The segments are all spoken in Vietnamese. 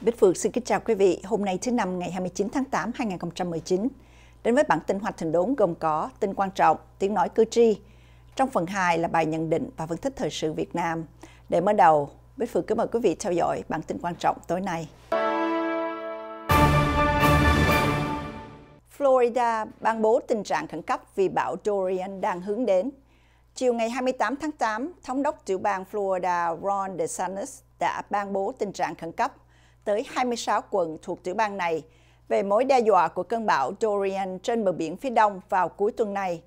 Bích Phương xin kính chào quý vị. Hôm nay thứ năm ngày 29 tháng 8 2019 đến với bản tin hoạch thành đốn gồm có tin quan trọng, tiếng nói cử tri. Trong phần 2 là bài nhận định và phân tích thời sự Việt Nam. Để mở đầu, Bích Phương kính mời quý vị theo dõi bản tin quan trọng tối nay. Florida ban bố tình trạng khẩn cấp vì bão Dorian đang hướng đến. Chiều ngày 28 tháng 8, Thống đốc tiểu bang Florida Ron DeSantis đã ban bố tình trạng khẩn cấp tới 26 quận thuộc tiểu bang này về mối đe dọa của cơn bão Dorian trên bờ biển phía đông vào cuối tuần này.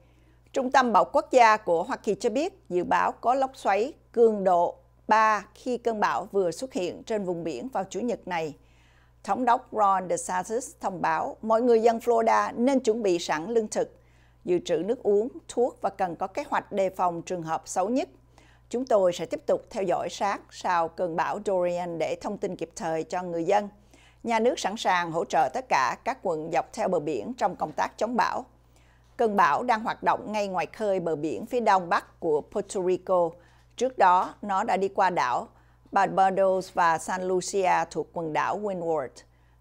Trung tâm Bão Quốc gia của Hoa Kỳ cho biết dự báo có lốc xoáy cường độ 3 khi cơn bão vừa xuất hiện trên vùng biển vào Chủ nhật này. Thống đốc Ron DeSantis thông báo mọi người dân Florida nên chuẩn bị sẵn lương thực, dự trữ nước uống, thuốc và cần có kế hoạch đề phòng trường hợp xấu nhất. Chúng tôi sẽ tiếp tục theo dõi sát sau cơn bão Dorian để thông tin kịp thời cho người dân. Nhà nước sẵn sàng hỗ trợ tất cả các quận dọc theo bờ biển trong công tác chống bão. Cơn bão đang hoạt động ngay ngoài khơi bờ biển phía đông bắc của Puerto Rico. Trước đó, nó đã đi qua đảo Barbados và San Lucia thuộc quần đảo Windward.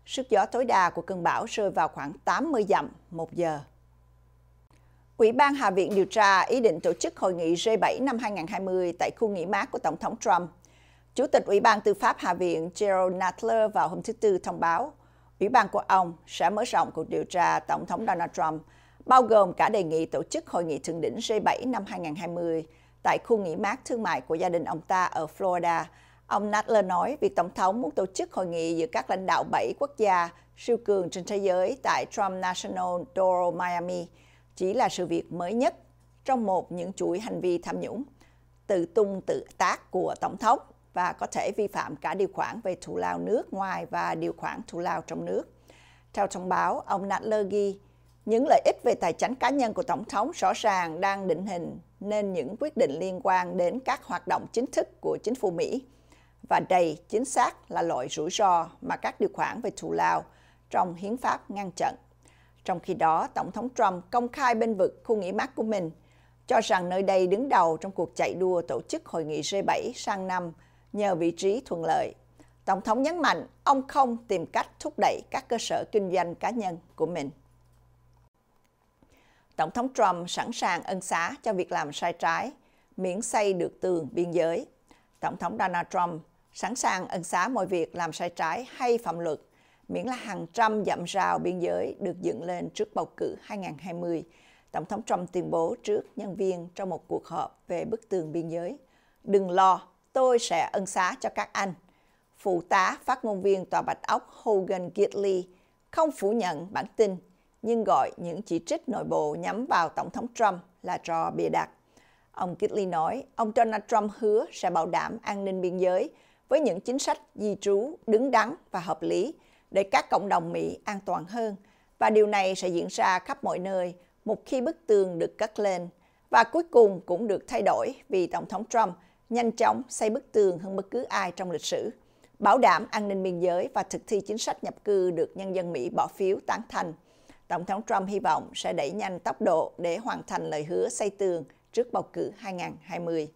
Sức gió tối đa của cơn bão rơi vào khoảng 80 dặm một giờ. Ủy ban Hạ viện điều tra ý định tổ chức hội nghị G7 năm 2020 tại khu nghỉ mát của Tổng thống Trump. Chủ tịch Ủy ban Tư pháp Hạ viện Gerald Nadler vào hôm thứ Tư thông báo, Ủy ban của ông sẽ mở rộng cuộc điều tra Tổng thống Donald Trump, bao gồm cả đề nghị tổ chức hội nghị thượng đỉnh G7 năm 2020 tại khu nghỉ mát thương mại của gia đình ông ta ở Florida. Ông Nadler nói việc Tổng thống muốn tổ chức hội nghị giữa các lãnh đạo bảy quốc gia siêu cường trên thế giới tại Trump National Doral Miami – chỉ là sự việc mới nhất trong một những chuỗi hành vi tham nhũng tự tung tự tác của Tổng thống và có thể vi phạm cả điều khoản về thù lao nước ngoài và điều khoản thù lao trong nước. Theo thông báo, ông Nadler ghi, những lợi ích về tài chính cá nhân của Tổng thống rõ ràng đang định hình nên những quyết định liên quan đến các hoạt động chính thức của chính phủ Mỹ. Và đây chính xác là loại rủi ro mà các điều khoản về thù lao trong hiến pháp ngăn chặn. Trong khi đó, Tổng thống Trump công khai bên vực khu nghỉ mát của mình, cho rằng nơi đây đứng đầu trong cuộc chạy đua tổ chức hội nghị G7 sang năm nhờ vị trí thuận lợi. Tổng thống nhấn mạnh ông không tìm cách thúc đẩy các cơ sở kinh doanh cá nhân của mình. Tổng thống Trump sẵn sàng ân xá cho việc làm sai trái, miễn xây được tường biên giới. Tổng thống Donald Trump sẵn sàng ân xá mọi việc làm sai trái hay phạm luật miễn là hàng trăm dặm rào biên giới được dựng lên trước bầu cử 2020. Tổng thống Trump tuyên bố trước nhân viên trong một cuộc họp về bức tường biên giới. Đừng lo, tôi sẽ ân xá cho các anh. Phụ tá phát ngôn viên Tòa Bạch Ốc Hogan Gidley không phủ nhận bản tin, nhưng gọi những chỉ trích nội bộ nhắm vào Tổng thống Trump là trò bịa đặt. Ông Gidley nói, ông Donald Trump hứa sẽ bảo đảm an ninh biên giới với những chính sách di trú đứng đắn và hợp lý – để các cộng đồng Mỹ an toàn hơn và điều này sẽ diễn ra khắp mọi nơi một khi bức tường được cất lên và cuối cùng cũng được thay đổi vì Tổng thống Trump nhanh chóng xây bức tường hơn bất cứ ai trong lịch sử, bảo đảm an ninh biên giới và thực thi chính sách nhập cư được nhân dân Mỹ bỏ phiếu tán thành. Tổng thống Trump hy vọng sẽ đẩy nhanh tốc độ để hoàn thành lời hứa xây tường trước bầu cử 2020.